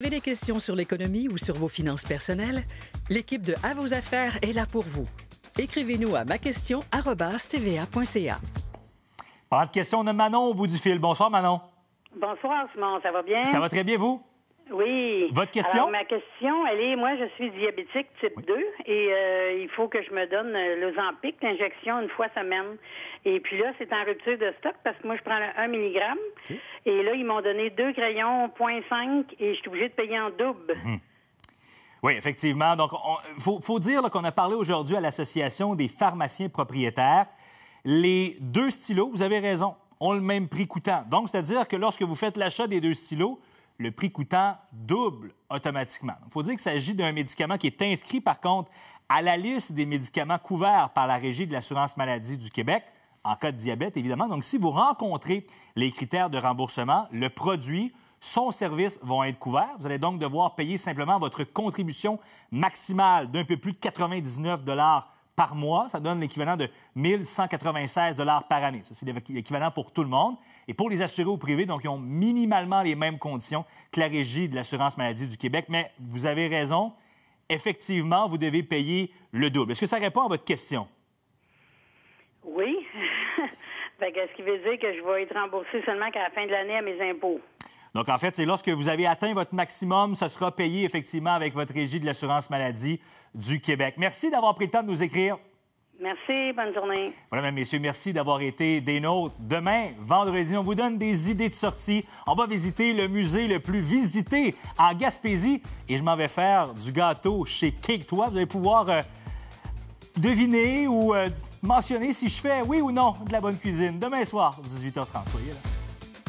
avez des questions sur l'économie ou sur vos finances personnelles, l'équipe de À vos affaires est là pour vous. Écrivez-nous à maquestion.tva.ca. Pas de question de Manon au bout du fil. Bonsoir, Manon. Bonsoir, Simon. Ça va bien? Ça va très bien, vous? Oui. Votre question? ma question, elle est, moi, je suis diabétique type 2 et euh, il faut que je me donne euh, l'ozampic, l'injection, une fois semaine. Et puis là, c'est en rupture de stock parce que moi, je prends le 1 mg. Et là, ils m'ont donné deux crayons 0.5 et je suis obligé de payer en double. Mhm. Oui, effectivement. Donc, il faut, dire qu'on a parlé aujourd'hui à l'Association des pharmaciens propriétaires. Les deux stylos, vous avez raison, ont le même prix coûtant. Donc, c'est-à-dire que lorsque vous faites l'achat des deux stylos, le prix coûtant double automatiquement. Il faut dire qu'il s'agit d'un médicament qui est inscrit, par contre, à la liste des médicaments couverts par la Régie de l'assurance maladie du Québec, en cas de diabète, évidemment. Donc, si vous rencontrez les critères de remboursement, le produit, son service vont être couverts. Vous allez donc devoir payer simplement votre contribution maximale d'un peu plus de 99 par mois. Ça donne l'équivalent de 1196 par année. c'est l'équivalent pour tout le monde. Et pour les assurés au privé, donc, ils ont minimalement les mêmes conditions que la régie de l'assurance maladie du Québec. Mais vous avez raison, effectivement, vous devez payer le double. Est-ce que ça répond à votre question? Oui. Ben, quest ce qui veut dire que je vais être remboursé seulement qu'à la fin de l'année à mes impôts. Donc, en fait, c'est lorsque vous avez atteint votre maximum, ce sera payé effectivement avec votre régie de l'assurance maladie du Québec. Merci d'avoir pris le temps de nous écrire. Merci, bonne journée. Voilà, mesdames, messieurs, merci d'avoir été des nôtres. Demain, vendredi, on vous donne des idées de sortie. On va visiter le musée le plus visité à Gaspésie et je m'en vais faire du gâteau chez Cake Toi. Vous allez pouvoir euh, deviner ou euh, mentionner si je fais oui ou non de la bonne cuisine. Demain soir, 18h30.